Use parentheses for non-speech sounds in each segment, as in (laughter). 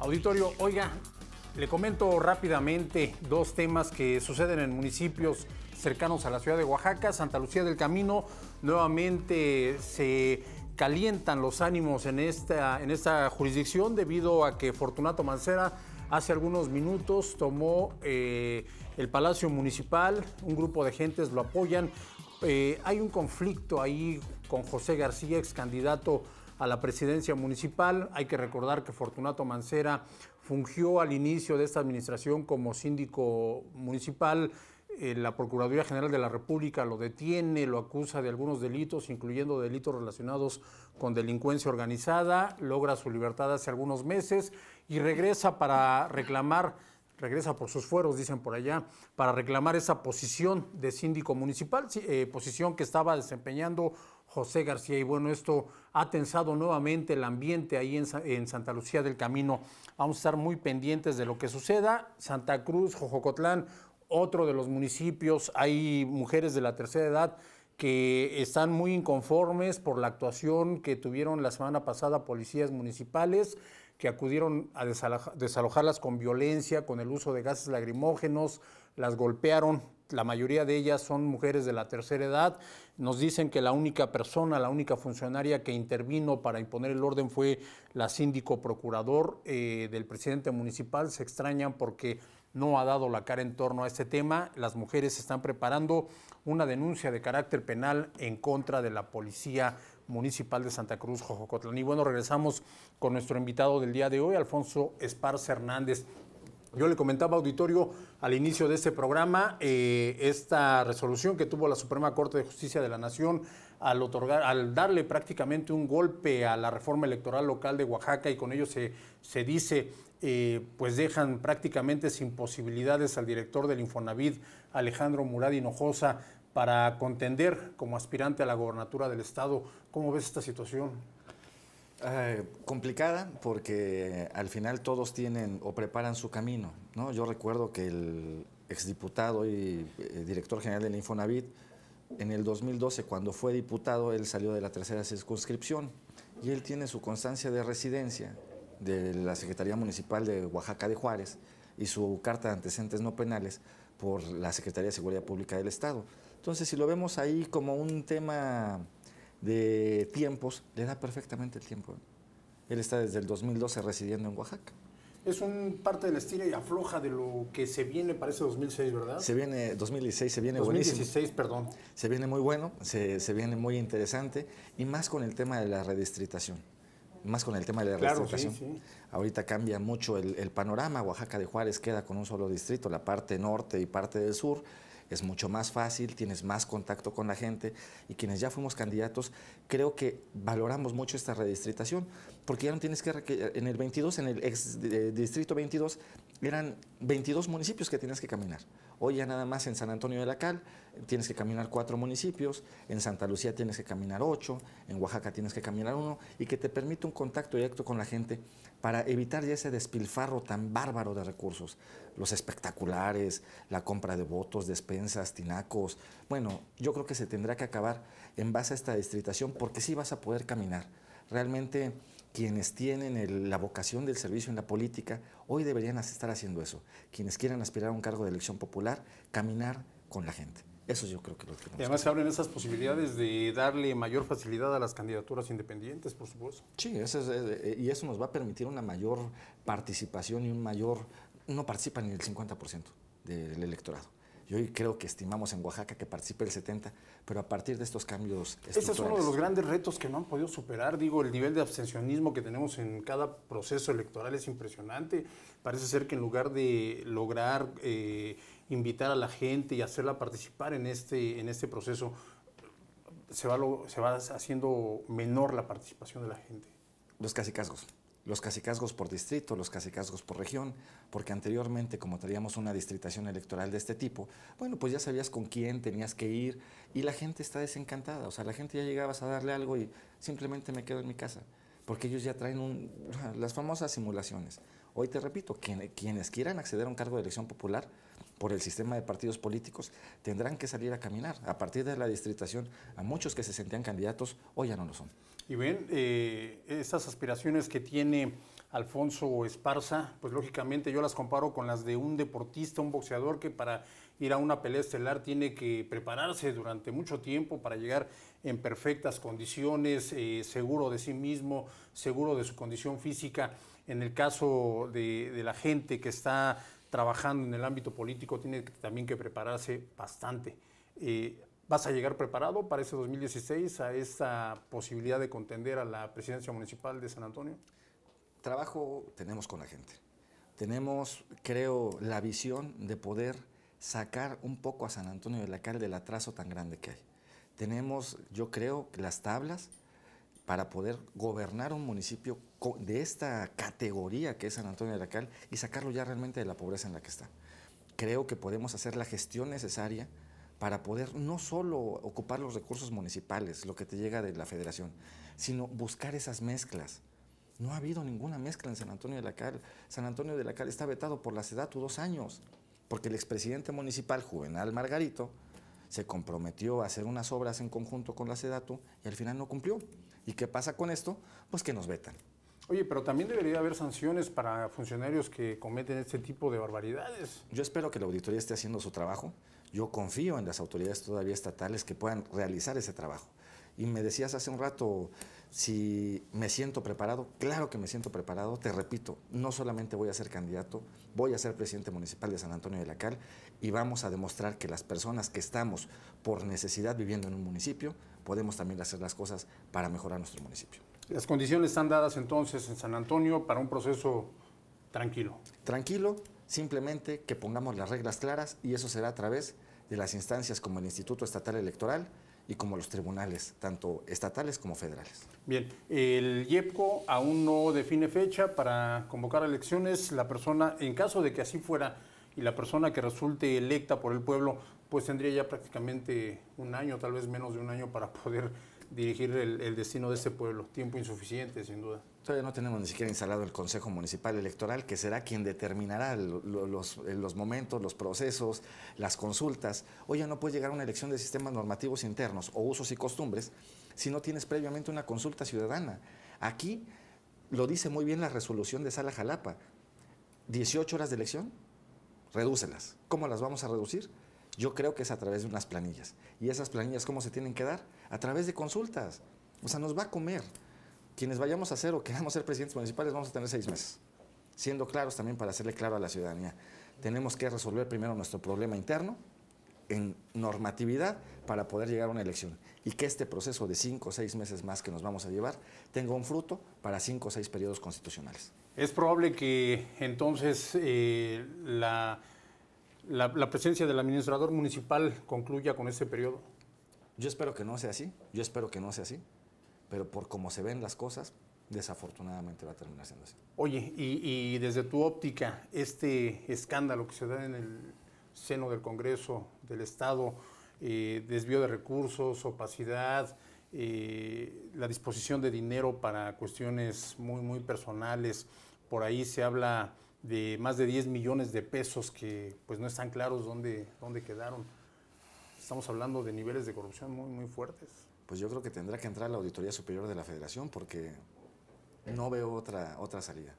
Auditorio, oiga, le comento rápidamente dos temas que suceden en municipios cercanos a la ciudad de Oaxaca, Santa Lucía del Camino. Nuevamente se calientan los ánimos en esta, en esta jurisdicción debido a que Fortunato Mancera hace algunos minutos tomó eh, el Palacio Municipal, un grupo de gentes lo apoyan. Eh, hay un conflicto ahí con José García, ex candidato a la presidencia municipal. Hay que recordar que Fortunato Mancera fungió al inicio de esta administración como síndico municipal eh, la Procuraduría General de la República lo detiene, lo acusa de algunos delitos, incluyendo delitos relacionados con delincuencia organizada, logra su libertad hace algunos meses y regresa para reclamar, regresa por sus fueros, dicen por allá, para reclamar esa posición de síndico municipal, eh, posición que estaba desempeñando José García. Y bueno, esto ha tensado nuevamente el ambiente ahí en, Santa Lucía del Camino. Vamos a estar muy pendientes de lo que suceda. Santa Cruz, Jojocotlán, otro de los municipios, hay mujeres de la tercera edad que están muy inconformes por la actuación que tuvieron la semana pasada policías municipales que acudieron a desalojarlas con violencia, con el uso de gases lacrimógenos, las golpearon, la mayoría de ellas son mujeres de la tercera edad. Nos dicen que la única persona, la única funcionaria que intervino para imponer el orden fue la síndico procurador eh, del presidente municipal. Se extrañan porque no ha dado la cara en torno a este tema. Las mujeres están preparando una denuncia de carácter penal en contra de la policía municipal de Santa Cruz, Jojocotlán. Y bueno, regresamos con nuestro invitado del día de hoy, Alfonso Esparza Hernández. Yo le comentaba, auditorio, al inicio de este programa, eh, esta resolución que tuvo la Suprema Corte de Justicia de la Nación al otorgar, al darle prácticamente un golpe a la reforma electoral local de Oaxaca y con ello se, se dice, eh, pues dejan prácticamente sin posibilidades al director del Infonavit, Alejandro Murad Hinojosa, para contender como aspirante a la gobernatura del Estado. ¿Cómo ves esta situación? Eh, complicada porque al final todos tienen o preparan su camino. ¿no? Yo recuerdo que el exdiputado y eh, director general del Infonavit, en el 2012, cuando fue diputado, él salió de la tercera circunscripción y él tiene su constancia de residencia de la Secretaría Municipal de Oaxaca de Juárez y su carta de antecedentes no penales por la Secretaría de Seguridad Pública del Estado. Entonces, si lo vemos ahí como un tema de tiempos, le da perfectamente el tiempo. Él está desde el 2012 residiendo en Oaxaca. Es un parte la estilo y afloja de lo que se viene para ese 2006, ¿verdad? Se viene, 2016 se viene 2016, perdón. Se viene muy bueno, se, viene muy interesante y más con el tema de la redistritación. Más con el tema de la claro, Ahorita cambia mucho el, el panorama. Oaxaca de Juárez queda con un solo distrito, la parte norte y parte del sur es mucho más fácil, tienes más contacto con la gente y quienes ya fuimos candidatos, creo que valoramos mucho esta redistribución porque ya no tienes que, en el 22, en el eh, distrito 22, eran 22 municipios que tienes que caminar. Hoy ya nada más en San Antonio de la Cal tienes que caminar cuatro municipios, en Santa Lucía tienes que caminar ocho, en Oaxaca tienes que caminar uno, y que te permite un contacto directo con la gente para evitar ya ese despilfarro tan bárbaro de recursos. Los espectaculares, la compra de votos, despensas, tinacos. Bueno, yo creo que se tendrá que acabar en base a esta distritación porque sí vas a poder caminar. Realmente quienes tienen la vocación del servicio en la política, hoy deberían estar haciendo eso. Quienes quieran aspirar a un cargo de elección popular, caminar con la gente. Eso yo creo que lo tenemos. Y además se abren esas posibilidades de darle mayor facilidad a las candidaturas independientes, por supuesto. Sí, eh, eh, y eso nos va a permitir una mayor participación y un mayor... No participan ni el 50% del electorado. Yo creo que estimamos en Oaxaca que participe el 70, pero a partir de estos cambios... Ese es uno de los grandes retos que no han podido superar, digo, el nivel de abstencionismo que tenemos en cada proceso electoral es impresionante, parece ser que en lugar de lograr eh, invitar a la gente y hacerla participar en este, en este proceso, se va, se va haciendo menor la participación de la gente. Los casicasgos los casicazgos por distrito, los casicazgos por región, porque anteriormente como teníamos una distritación electoral de este tipo, bueno, pues ya sabías con quién tenías que ir y la gente está desencantada, o sea, la gente ya llegabas a darle algo y simplemente me quedo en mi casa, porque ellos ya traen (laughs) las famosas simulaciones. Hoy te repito, quienes quieran acceder a un cargo de elección popular por el sistema de partidos políticos tendrán que salir a caminar. A partir de la distritación, a muchos que se sentían candidatos hoy ya no lo son. Y bien, estas eh, aspiraciones que tiene Alfonso Esparza, pues lógicamente yo las comparo con las de un deportista, un boxeador que para ir a una pelea estelar tiene que prepararse durante mucho tiempo para llegar en perfectas condiciones, eh, seguro de sí mismo, seguro de su condición física. En el caso de, la gente que está trabajando en el ámbito político, tiene también que prepararse bastante. Eh, vas a llegar preparado para ese 2016 a esa posibilidad de contender a la presidencia municipal de San Antonio? Trabajo tenemos con la gente. Tenemos, creo, la visión de poder sacar un poco a San Antonio de la Cal del atraso tan grande que hay. Tenemos, yo creo, las tablas para poder gobernar un municipio de esta categoría que es San Antonio de la Cal y sacarlo ya realmente de la pobreza en la que está. Creo que podemos hacer la gestión necesaria para poder no solo ocupar los recursos municipales, lo que te llega de la federación, sino buscar esas mezclas. No ha habido ninguna mezcla en San Antonio de la Cal. San Antonio de la Cal está vetado por la SEDATU dos años, porque el expresidente municipal, Juvenal Margarito, se comprometió a hacer unas obras en conjunto con la SEDATU y al final no cumplió. ¿Y qué pasa con esto? Pues que nos vetan. Oye, pero también debería haber sanciones para funcionarios que cometen este tipo de barbaridades. Yo espero que la auditoría esté haciendo su trabajo yo confío en las autoridades todavía estatales que puedan realizar ese trabajo. Y me decías hace un rato si me siento preparado. Claro que me siento preparado. Te repito, no solamente voy a ser candidato, voy a ser presidente municipal de San Antonio de la Cal y vamos a demostrar que las personas que estamos por necesidad viviendo en un municipio, podemos también hacer las cosas para mejorar nuestro municipio. Las condiciones están dadas entonces en San Antonio para un proceso tranquilo. Tranquilo, Simplemente que pongamos las reglas claras y eso será a través de las instancias como el Instituto Estatal Electoral y como los tribunales, tanto estatales como federales. Bien, el IEPCO aún no define fecha para convocar elecciones. La persona, en caso de que así fuera, y la persona que resulte electa por el pueblo, pues tendría ya prácticamente un año, tal vez menos de un año, para poder dirigir el, destino de este pueblo. Tiempo insuficiente, sin duda. Todavía no tenemos ni siquiera instalado el Consejo Municipal Electoral, que será quien determinará los, eh, los, momentos, los procesos, las consultas. ya no puede llegar a una elección de sistemas normativos internos o usos y costumbres si no tienes previamente una consulta ciudadana. Aquí lo dice muy bien la resolución de Sala Jalapa. 18 horas de elección, redúcelas. ¿Cómo las vamos a reducir? Yo creo que es a través de unas planillas. ¿Y esas planillas cómo se tienen que dar? A través de consultas. O sea, nos va a comer. Quienes vayamos a ser o queramos ser presidentes municipales vamos a tener seis meses. Siendo claros también para hacerle claro a la ciudadanía. Tenemos que resolver primero nuestro problema interno en normatividad para poder llegar a una elección. Y que este proceso de cinco o seis meses más que nos vamos a llevar tenga un fruto para cinco o seis periodos constitucionales. Es probable que entonces eh, la la, presencia del administrador municipal concluya con este periodo. Yo espero que no sea así, yo espero que no sea así, pero por cómo se ven las cosas, desafortunadamente va a terminar siendo así. Oye, y, desde tu óptica, este escándalo que se da en el seno del Congreso, del Estado, eh, desvío de recursos, opacidad, eh, la disposición de dinero para cuestiones muy, muy personales, por ahí se habla de más de 10 millones de pesos que pues no están claros dónde, dónde quedaron. Estamos hablando de niveles de corrupción muy, muy fuertes. Pues yo creo que tendrá que entrar la Auditoría Superior de la Federación porque no veo otra, otra salida.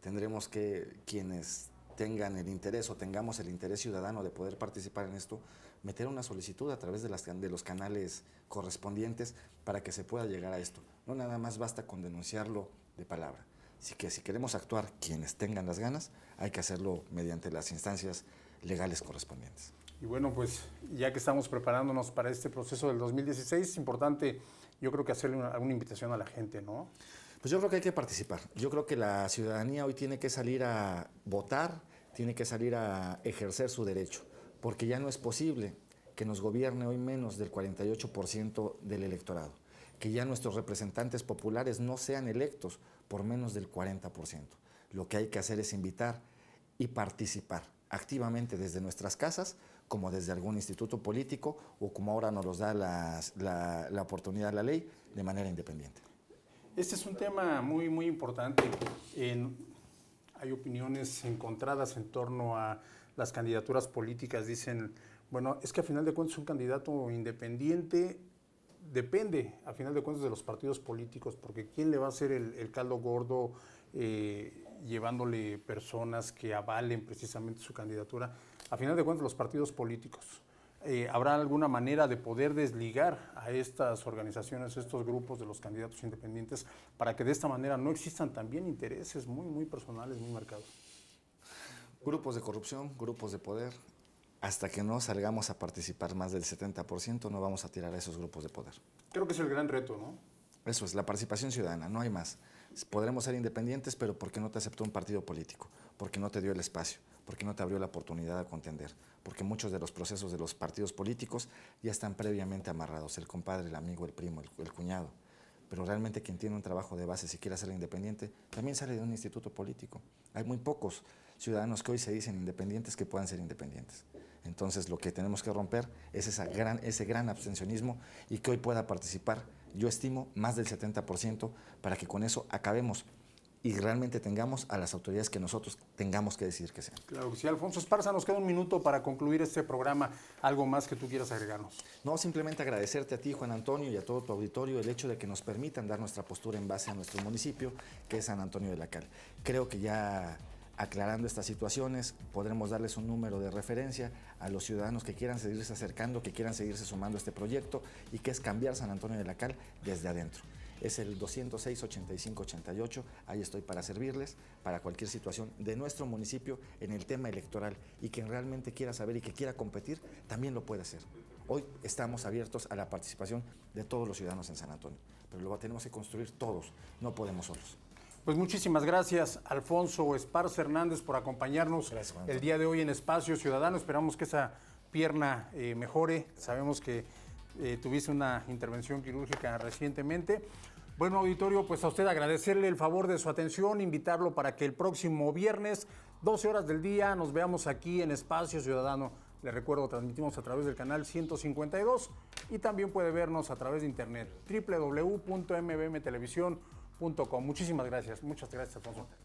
Tendremos que quienes tengan el interés o tengamos el interés ciudadano de poder participar en esto, meter una solicitud a través de, las, de los canales correspondientes para que se pueda llegar a esto. No nada más basta con denunciarlo de palabra Así que si queremos actuar quienes tengan las ganas, hay que hacerlo mediante las instancias legales correspondientes. Y bueno, pues ya que estamos preparándonos para este proceso del 2016, es importante yo creo que hacerle una, invitación a la gente, ¿no? Pues yo creo que hay que participar. Yo creo que la ciudadanía hoy tiene que salir a votar, tiene que salir a ejercer su derecho, porque ya no es posible que nos gobierne hoy menos del 48% del electorado, que ya nuestros representantes populares no sean electos por menos del 40%. Lo que hay que hacer es invitar y participar activamente desde nuestras casas, como desde algún instituto político o como ahora nos los da la, oportunidad de la ley, de manera independiente. Este es un tema muy, muy importante. hay opiniones encontradas en torno a las candidaturas políticas. Dicen, bueno, es que a final de cuentas un candidato independiente depende, a final de cuentas, de los partidos políticos, porque ¿quién le va a hacer el, caldo gordo eh, llevándole personas que avalen precisamente su candidatura? A final de cuentas, los partidos políticos. Eh, ¿Habrá alguna manera de poder desligar a estas organizaciones, estos grupos de los candidatos independientes, para que de esta manera no existan también intereses muy, muy personales, muy marcados? Grupos de corrupción, grupos de poder, hasta que no salgamos a participar más del 70%, no vamos a tirar a esos grupos de poder. Creo que es el gran reto, ¿no? Eso es, la participación ciudadana, no hay más. Podremos ser independientes, pero ¿por qué no te aceptó un partido político, porque no te dio el espacio, porque no te abrió la oportunidad de contender, porque muchos de los procesos de los partidos políticos ya están previamente amarrados, el compadre, el amigo, el primo, el, el cuñado. Pero realmente quien tiene un trabajo de base, si quiere ser independiente, también sale de un instituto político. Hay muy pocos ciudadanos que hoy se dicen independientes que puedan ser independientes. Entonces lo que tenemos que romper es ese gran abstencionismo y que hoy pueda participar, yo estimo, más del 70% para que con eso acabemos y realmente tengamos a las autoridades que nosotros tengamos que decir que sean. Claro que Alfonso Esparza, nos queda un minuto para concluir este programa. ¿Algo más que tú quieras agregarnos? No, simplemente agradecerte a ti, Juan Antonio, y a todo tu auditorio el hecho de que nos permitan dar nuestra postura en base a nuestro municipio, que es San Antonio de la Cal. Creo que ya aclarando estas situaciones, podremos darles un número de referencia a los ciudadanos que quieran seguirse acercando, que quieran seguirse sumando a este proyecto y que es cambiar San Antonio de la Cal desde adentro. Es el 206-8588, ahí estoy para servirles, para cualquier situación de nuestro municipio en el tema electoral y quien realmente quiera saber y que quiera competir, también lo puede hacer. Hoy estamos abiertos a la participación de todos los ciudadanos en San Antonio, pero lo tenemos que construir todos, no podemos solos. Pues muchísimas gracias, Alfonso Esparza Hernández, por acompañarnos el día de hoy en Espacio Ciudadano. Esperamos que esa pierna eh, mejore. Sabemos que eh, tuviste una intervención quirúrgica recientemente. Bueno, auditorio, pues a usted agradecerle el favor de su atención, invitarlo para que el próximo viernes, 12 horas del día, nos veamos aquí en Espacio Ciudadano. Le recuerdo, transmitimos a través del canal 152 y también puede vernos a través de internet www.mbmtelevisión.com Muchísimas gracias. Muchas gracias,